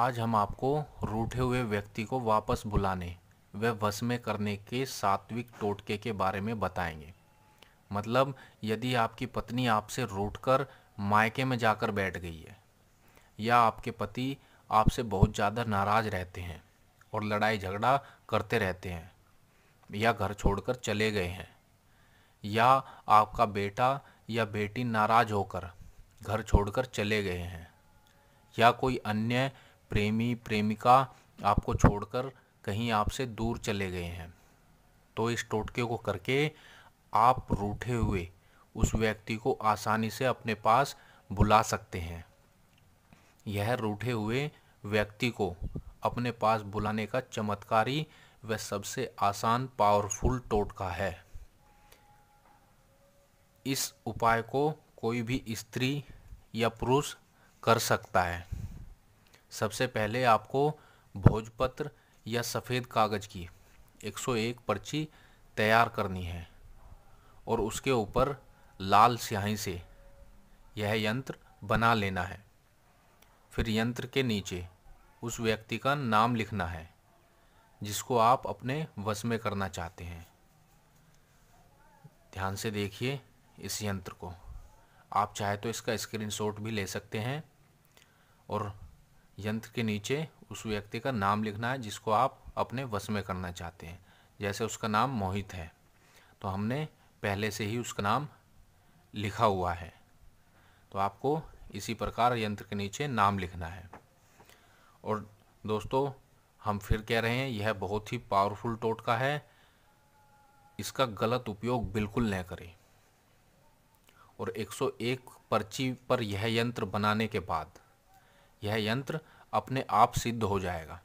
आज हम आपको रूठे हुए व्यक्ति को वापस बुलाने व वस में करने के सात्विक टोटके के बारे में बताएंगे मतलब यदि आपकी पत्नी आपसे रूठ कर मायके में जाकर बैठ गई है या आपके पति आपसे बहुत ज़्यादा नाराज़ रहते हैं और लड़ाई झगड़ा करते रहते हैं या घर छोड़कर चले गए हैं या आपका बेटा या बेटी नाराज़ होकर घर छोड़कर चले गए हैं या कोई अन्य प्रेमी प्रेमिका आपको छोड़कर कहीं आपसे दूर चले गए हैं तो इस टोटके को करके आप रूठे हुए उस व्यक्ति को आसानी से अपने पास बुला सकते हैं यह रूठे हुए व्यक्ति को अपने पास बुलाने का चमत्कारी व सबसे आसान पावरफुल टोटका है इस उपाय को कोई भी स्त्री या पुरुष कर सकता है सबसे पहले आपको भोजपत्र या सफ़ेद कागज़ की 101 पर्ची तैयार करनी है और उसके ऊपर लाल स्याही से यह यंत्र बना लेना है फिर यंत्र के नीचे उस व्यक्ति का नाम लिखना है जिसको आप अपने वश में करना चाहते हैं ध्यान से देखिए इस यंत्र को आप चाहे तो इसका स्क्रीनशॉट भी ले सकते हैं और यंत्र के नीचे उस व्यक्ति का नाम लिखना है जिसको आप अपने वश में करना चाहते हैं जैसे उसका नाम मोहित है तो हमने पहले से ही उसका नाम लिखा हुआ है तो आपको इसी प्रकार यंत्र के नीचे नाम लिखना है और दोस्तों हम फिर कह रहे हैं यह बहुत ही पावरफुल टोटका है इसका गलत उपयोग बिल्कुल न करें और 101 पर्ची पर यह यंत्र बनाने के बाद यह यंत्र अपने आप सिद्ध हो जाएगा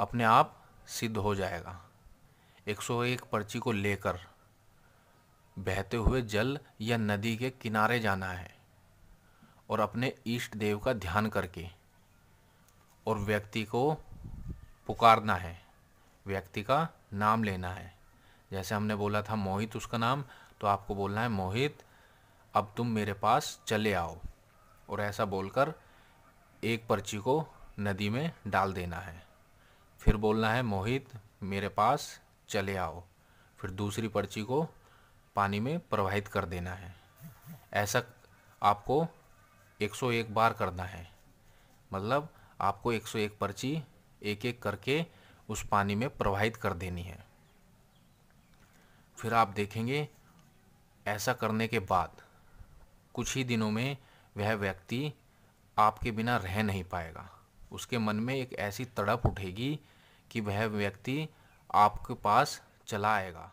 अपने आप सिद्ध हो जाएगा 101 पर्ची को लेकर बहते हुए जल या नदी के किनारे जाना है और अपने इष्ट देव का ध्यान करके और व्यक्ति को पुकारना है व्यक्ति का नाम लेना है जैसे हमने बोला था मोहित उसका नाम तो आपको बोलना है मोहित अब तुम मेरे पास चले आओ और ऐसा बोलकर एक पर्ची को नदी में डाल देना है फिर बोलना है मोहित मेरे पास चले आओ फिर दूसरी पर्ची को पानी में प्रवाहित कर देना है ऐसा आपको 101 बार करना है मतलब आपको 101 पर्ची एक एक करके उस पानी में प्रवाहित कर देनी है फिर आप देखेंगे ऐसा करने के बाद कुछ ही दिनों में वह व्यक्ति आपके बिना रह नहीं पाएगा उसके मन में एक ऐसी तड़प उठेगी कि वह व्यक्ति आपके पास चला आएगा